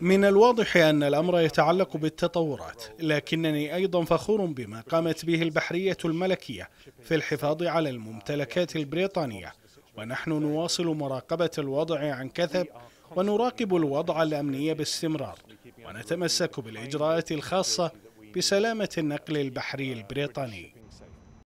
من الواضح أن الأمر يتعلق بالتطورات لكنني أيضا فخور بما قامت به البحرية الملكية في الحفاظ على الممتلكات البريطانية ونحن نواصل مراقبة الوضع عن كثب ونراقب الوضع الأمني باستمرار ونتمسك بالإجراءات الخاصة بسلامة النقل البحري البريطاني